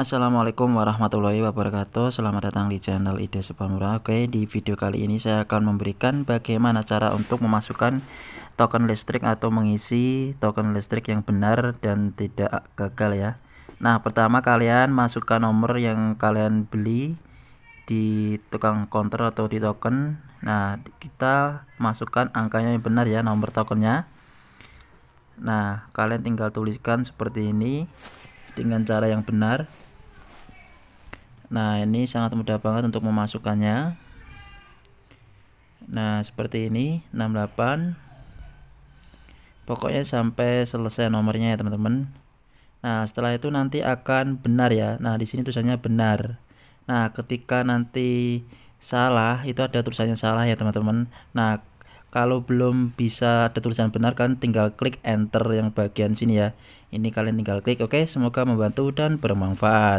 Assalamualaikum warahmatullahi wabarakatuh Selamat datang di channel ide Sepamura Oke di video kali ini saya akan memberikan bagaimana cara untuk memasukkan token listrik atau mengisi token listrik yang benar dan tidak gagal ya Nah pertama kalian masukkan nomor yang kalian beli di tukang counter atau di token Nah kita masukkan angkanya yang benar ya nomor tokennya Nah kalian tinggal tuliskan seperti ini dengan cara yang benar Nah, ini sangat mudah banget untuk memasukkannya. Nah, seperti ini, 68. Pokoknya sampai selesai nomornya ya, teman-teman. Nah, setelah itu nanti akan benar ya. Nah, di sini tulisannya benar. Nah, ketika nanti salah, itu ada tulisannya salah ya, teman-teman. Nah, kalau belum bisa ada tulisan benar kan tinggal klik enter yang bagian sini ya. Ini kalian tinggal klik. Oke, semoga membantu dan bermanfaat.